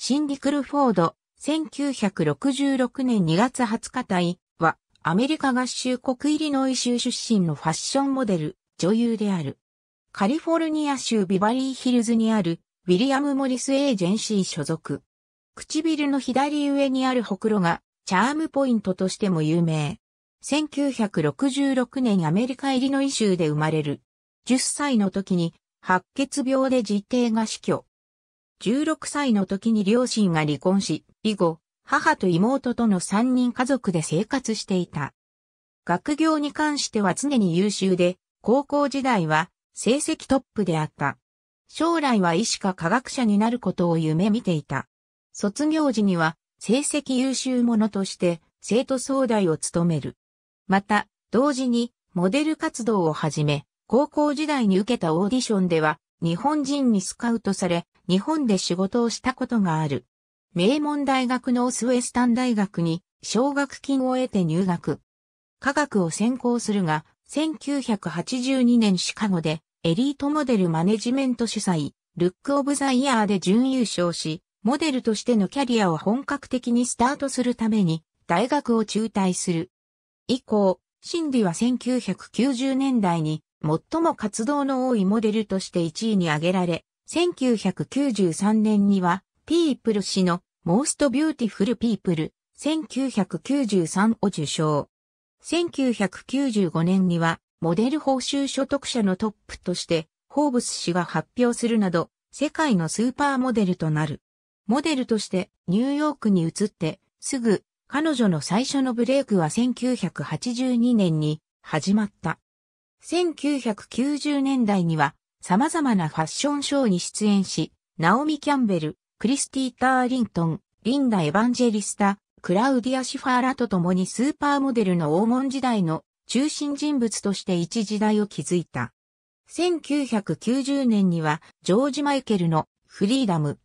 シンディ・クルフォード、1966年2月20日隊は、アメリカ合衆国イリノイ州出身のファッションモデル、女優である。カリフォルニア州ビバリーヒルズにある、ウィリアム・モリス・エージェンシー所属。唇の左上にあるほくろが、チャームポイントとしても有名。1966年アメリカイリノイ州で生まれる。10歳の時に、白血病で実定が死去。16歳の時に両親が離婚し、以後、母と妹との3人家族で生活していた。学業に関しては常に優秀で、高校時代は成績トップであった。将来は医師か科学者になることを夢見ていた。卒業時には成績優秀者として生徒総代を務める。また、同時にモデル活動をはじめ、高校時代に受けたオーディションでは日本人にスカウトされ、日本で仕事をしたことがある。名門大学のオスウェスタン大学に奨学金を得て入学。科学を専攻するが、1982年シカゴでエリートモデルマネジメント主催、ルックオブザイヤーで準優勝し、モデルとしてのキャリアを本格的にスタートするために大学を中退する。以降、シンディは1990年代に最も活動の多いモデルとして1位に挙げられ、1993年には、ピープル氏の Most Beautiful People 1993を受賞。1995年には、モデル報酬所得者のトップとして、ホーブス氏が発表するなど、世界のスーパーモデルとなる。モデルとしてニューヨークに移って、すぐ彼女の最初のブレイクは1982年に始まった。1990年代には様々なファッションショーに出演し、ナオミ・キャンベル、クリスティターリントン、リンダ・エヴァンジェリスタ、クラウディア・シファーらと共にスーパーモデルの黄金時代の中心人物として一時代を築いた。1990年にはジョージ・マイケルのフリーダム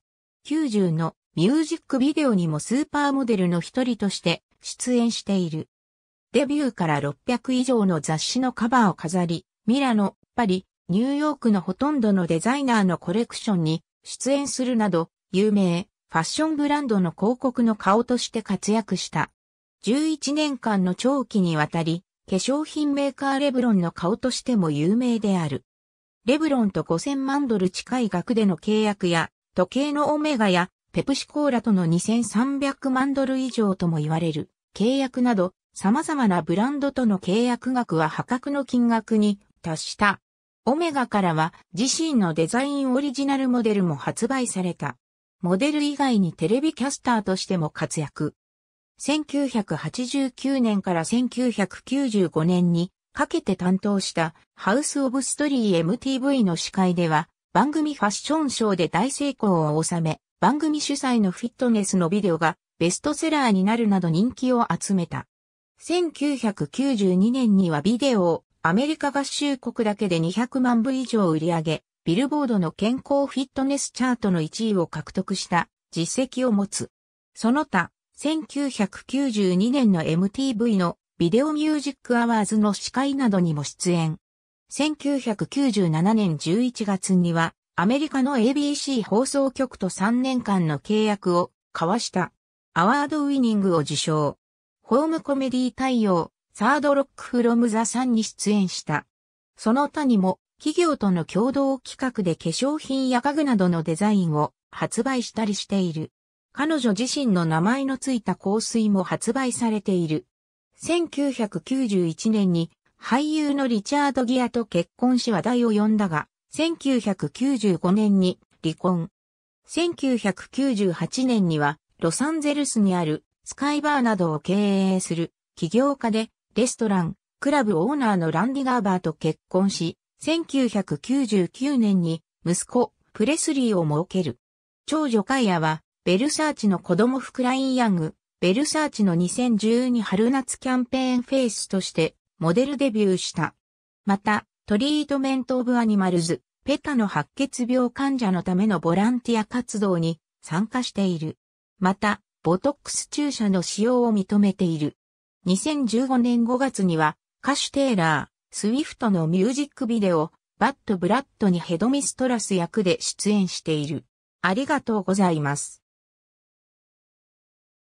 90のミュージックビデオにもスーパーモデルの一人として出演している。デビューから600以上の雑誌のカバーを飾り、ミラノ、パリ、ニューヨークのほとんどのデザイナーのコレクションに出演するなど、有名、ファッションブランドの広告の顔として活躍した。11年間の長期にわたり、化粧品メーカーレブロンの顔としても有名である。レブロンと5000万ドル近い額での契約や、時計のオメガや、ペプシコーラとの2300万ドル以上とも言われる、契約など、様々なブランドとの契約額は破格の金額に達した。オメガからは自身のデザインオリジナルモデルも発売された。モデル以外にテレビキャスターとしても活躍。1989年から1995年にかけて担当したハウス・オブ・ストリー MTV の司会では番組ファッションショーで大成功を収め番組主催のフィットネスのビデオがベストセラーになるなど人気を集めた。1992年にはビデオをアメリカ合衆国だけで200万部以上売り上げ、ビルボードの健康フィットネスチャートの1位を獲得した実績を持つ。その他、1992年の MTV のビデオミュージックアワーズの司会などにも出演。1997年11月にはアメリカの ABC 放送局と3年間の契約を交わした。アワードウィニングを受賞。ホームコメディ対応、サードロックフロムザさんに出演した。その他にも、企業との共同企画で化粧品や家具などのデザインを発売したりしている。彼女自身の名前のついた香水も発売されている。1991年に俳優のリチャード・ギアと結婚し話題を呼んだが、1995年に離婚。1998年にはロサンゼルスにあるスカイバーなどを経営する起業家でレストラン、クラブオーナーのランディ・ガーバーと結婚し、1999年に息子、プレスリーを設ける。長女カイアは、ベルサーチの子供フクライン・ヤング、ベルサーチの2012春夏キャンペーンフェイスとして、モデルデビューした。また、トリートメント・オブ・アニマルズ、ペタの白血病患者のためのボランティア活動に参加している。また、ボトックス注射の使用を認めている。2015年5月には、歌手テイラー、スウィフトのミュージックビデオ、バッド・ブラッドにヘドミストラス役で出演している。ありがとうございます。